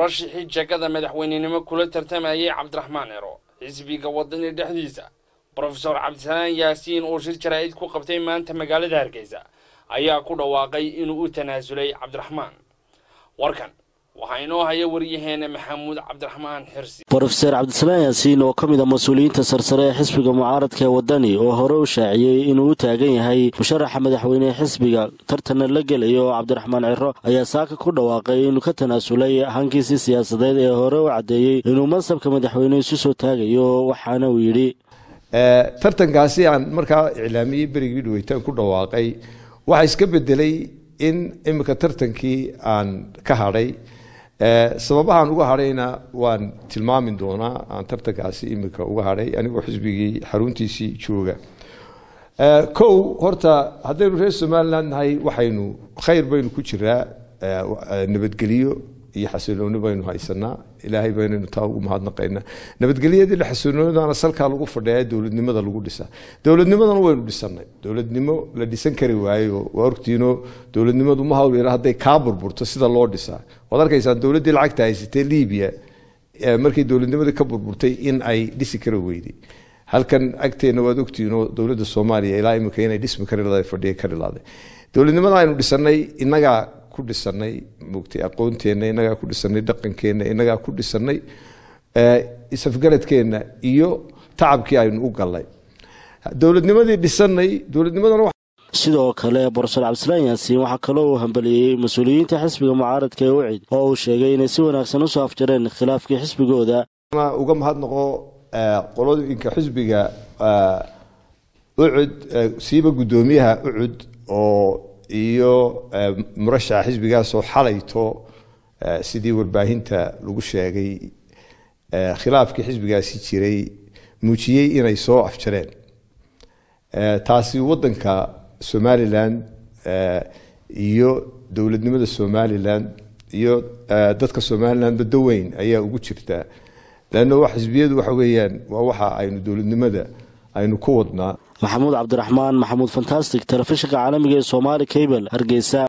murashixii jagada madaxweynenimo kula tartamayay cabdiraxmaan ciro xisbiga wadani dhexdiisa rofeor cabdisalaan yaasiin oo shir jaraa'id ku qabtay maanta magaalada hargeysa ayaa ku dhawaaqay inuu u tanaasulay cabdiraxmaan warkan waxaa inoo haya waryaheena maxamuud cabdiraxmaan xirsi brofeser cabdisamaan yaasiin oo ka mid a ah mas-uuliyiinta sarsare ee xisbiga mucaaradka ee waddani oo hore u shaaciyey inuu u taagan yahay musharaxa madaxweynehe xisbiga tartana la gelayo cabdiraxmaan ciro ayaa saaka ku dhawaaqay inuu ka tanaasulay hankiisii siyaasadeed ee hore u caddeeyey inuu mansabka madaxweyne isu soo taagayo waxaana uu yidhi eh, tartankaasi aan markaa iclaamiyey berigii dhaweytaan ku dhawaaqay waxaa iska bedelay in iminka tartankii aan ka hadhay Eh, sababahan uga hadhayna waan tilmaami doonaa aan tartankaasi imika uga hadhay anigoo xisbigii xaruntiisii jooga eh, kow horta haddaynu reer somaliland nahay waxaynu khayr baynu ku jiraa eh, nabadgeliyo iyo xasilooni baynu haysanaa ilaahay baynaynu taa ugu mahadnaqaynaa nabadgelyadii xasiloonidana salkaa lagu fadhiyaa dowladnimada lagu dhisaa dowladnimadana waynu dhisanay dowladnimo la dhisan kari waayo waa ortiino dowladnimadu ma hawl yara hadday kaa burburto sida loo dhisaa waad arkaysaan dowladdii lacagta haysatay libiya markii dowladnimadii ka burburtay in ay dhisi kari weyday halkan agteena waad ogtiinoo dowladda soomaaliya ilaa imika inay dhismi karilada fadhiya karilaaday dowladnimada aynu dhisanay innagaa ku dhisanay mugtay aqoonteenna inagaa ku dhisanay dhaqankeenna inagaa ku dhisanay eh, isafgaradkeenna iyo tacabkii aynu u galnay dowladnimadii dhisanay dowladnimadana sidoo kale borofeer cabdislaan yaasiin waxaa kaloo uu hambaliyey mas-uuliyiinta xisbiga mucaaradka ee ucid oo uu sheegay inay si wanaagsan usoo afjareen khilaafkii xisbigooda uga mahadnaqo eh, qolooyinka xisbiga eh, ucud siiba guddoomiyaha ucud oo iyo eh, murashaca xisbigaasoo xalayto eh, sidii warbaahinta lagu sheegay eh, khilaafkii xisbigaasi jiray muujiyey inay soo afjareen taasi waddanka somalilan iyo dowladnimada somalilan iyo dadka somalilan weyn ayaa ugu jirta leanna xisbiyadu waxa weeyaan waa waxa aynu dowladnimada aynu ku wadnaa maxamuud cabdiraxmaan maxamuud fantastic telefishinka caalamiga ee soomaali cable hargeysa